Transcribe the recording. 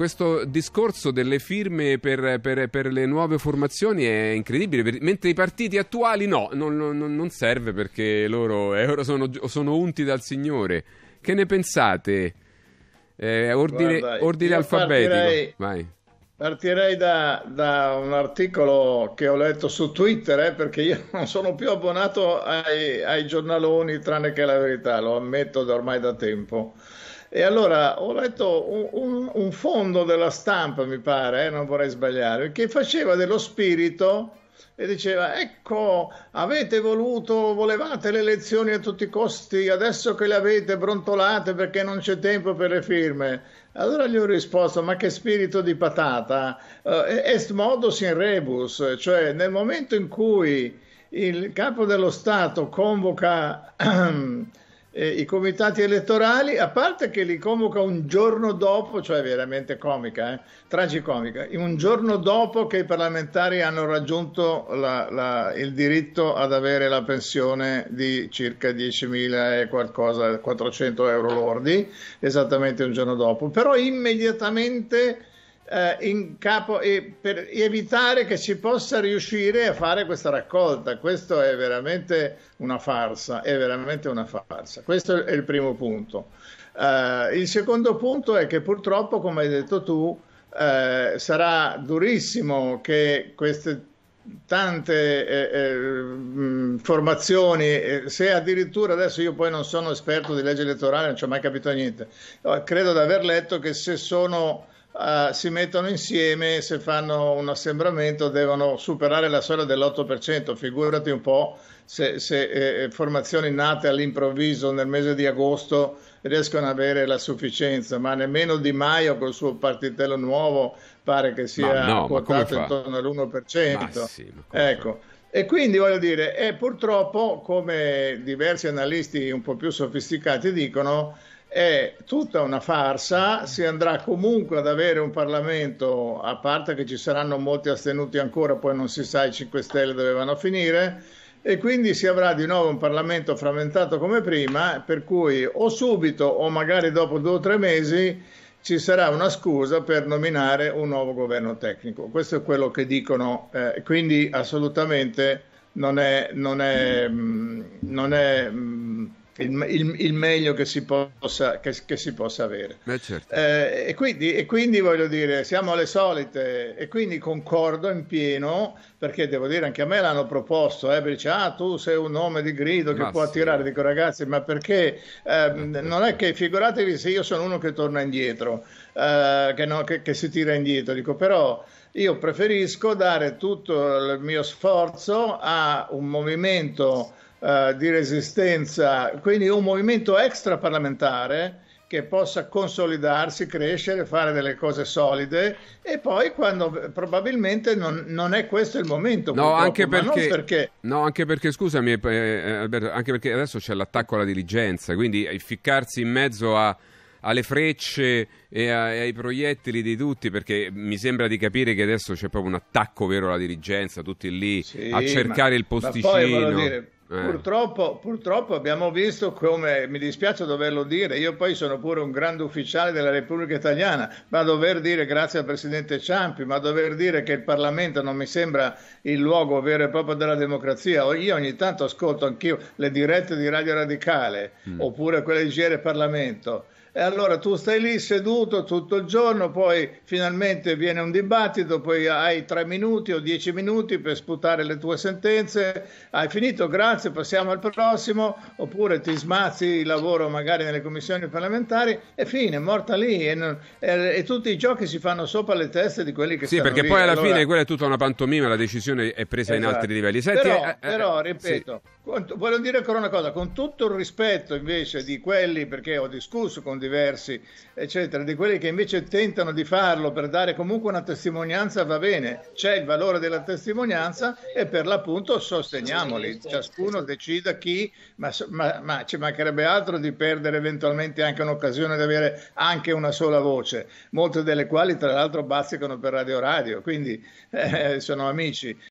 questo discorso delle firme per, per, per, le nuove formazioni è incredibile, mentre i partiti attuali no, non, non, non serve perché loro, loro eh, sono, sono, unti dal Signore. Che ne pensate? Eh, ordine, Guarda, ordine alfabetico. Partirei, Vai. partirei da, da, un articolo che ho letto su Twitter, eh, perché io non sono più abbonato ai, ai giornaloni, tranne che la verità, lo ammetto da ormai da tempo. E allora ho letto un, un, un fondo della stampa, mi pare, eh, non vorrei sbagliare, che faceva dello spirito e diceva ecco avete voluto volevate le elezioni a tutti i costi adesso che le avete brontolate perché non c'è tempo per le firme allora gli ho risposto ma che spirito di patata uh, est modus in rebus cioè nel momento in cui il capo dello Stato convoca eh, i comitati elettorali, a parte che li convoca un giorno dopo, cioè veramente comica, eh, tragicomica, un giorno dopo che i parlamentari hanno raggiunto la, la, il diritto ad avere la pensione di circa 10.000 e qualcosa, 400 euro lordi, esattamente un giorno dopo, però immediatamente eh, in capo e per evitare che si possa riuscire a fare questa raccolta. Questo è veramente una farsa, è veramente una farsa. Questo è il primo punto. Eh, il secondo punto è che purtroppo, come hai detto tu, eh, sarà durissimo che queste tante eh, eh, formazioni, eh, se addirittura adesso io poi non sono esperto di legge elettorale, non ci ho mai capito niente, eh, credo di aver letto che se sono Uh, si mettono insieme, se fanno un assembramento devono superare la soglia dell'8%, figurati un po' se, se eh, formazioni nate all'improvviso nel mese di agosto riescono ad avere la sufficienza, ma nemmeno Di Maio col suo partitello nuovo pare che sia no, quotato intorno all'1%. Sì, ecco. E quindi voglio dire, è eh, purtroppo, come diversi analisti un po' più sofisticati dicono, è tutta una farsa, si andrà comunque ad avere un Parlamento, a parte che ci saranno molti astenuti ancora, poi non si sa i 5 Stelle dove vanno a finire, e quindi si avrà di nuovo un Parlamento frammentato come prima, per cui o subito o magari dopo due o tre mesi ci sarà una scusa per nominare un nuovo governo tecnico. Questo è quello che dicono, eh, quindi assolutamente non è... Non è, mm, non è mm, il, il, il, meglio che si possa, che, che si possa avere. Eh, certo. Eh, e, quindi, e, quindi, voglio dire, siamo alle solite e quindi concordo in pieno perché devo dire anche a me l'hanno proposto, eh, dice, ah tu sei un nome di grido che ma può sì. attirare, dico ragazzi ma perché eh, non è che figuratevi se io sono uno che torna indietro, eh, che, no, che, che si tira indietro, dico però io preferisco dare tutto il mio sforzo a un movimento eh, di resistenza, quindi un movimento extraparlamentare che possa consolidarsi, crescere, fare delle cose solide e poi quando probabilmente non, non è questo il momento. No anche perché, perché... no, anche perché, scusami eh, eh, Alberto, anche perché adesso c'è l'attacco alla dirigenza, quindi ficcarsi in mezzo a, alle frecce e, a, e, ai proiettili di tutti, perché mi sembra di capire che adesso c'è proprio un attacco vero alla dirigenza, tutti lì sì, a cercare ma, il posticino. Eh. Purtroppo, purtroppo, abbiamo visto come, mi dispiace doverlo dire, io poi sono pure un grande ufficiale della Repubblica Italiana, ma dover dire grazie al Presidente Ciampi, ma dover dire che il Parlamento non mi sembra il luogo vero e proprio della democrazia. Io ogni tanto ascolto anch'io le dirette di Radio Radicale mm. oppure quelle di Gere Parlamento. E allora tu stai lì seduto tutto il giorno, poi finalmente viene un dibattito, poi hai tre minuti o dieci minuti per sputare le tue sentenze, hai finito, grazie spazio, passiamo al prossimo, oppure ti smazzi il lavoro magari nelle commissioni parlamentari e fine, morta lì. E, non, e, eh, e tutti i giochi si fanno sopra le teste di quelli che sì, stanno Sì, perché lì. poi alla allora... fine quella è tutta una pantomima, la decisione è presa esatto. in altri esatto. livelli. Senti, però, eh, eh però, eh, ripeto... Sì Voglio dire ancora una cosa, con tutto il rispetto invece di quelli, perché ho discusso con diversi, eccetera, di quelli che invece tentano di farlo per dare comunque una testimonianza, va bene, c'è il valore della testimonianza e per l'appunto sosteniamoli, ciascuno decida chi, ma, ma, ma ci mancherebbe altro di perdere eventualmente anche un'occasione di avere anche una sola voce, molte delle quali tra l'altro bazzicano per Radio Radio, quindi eh, sono amici.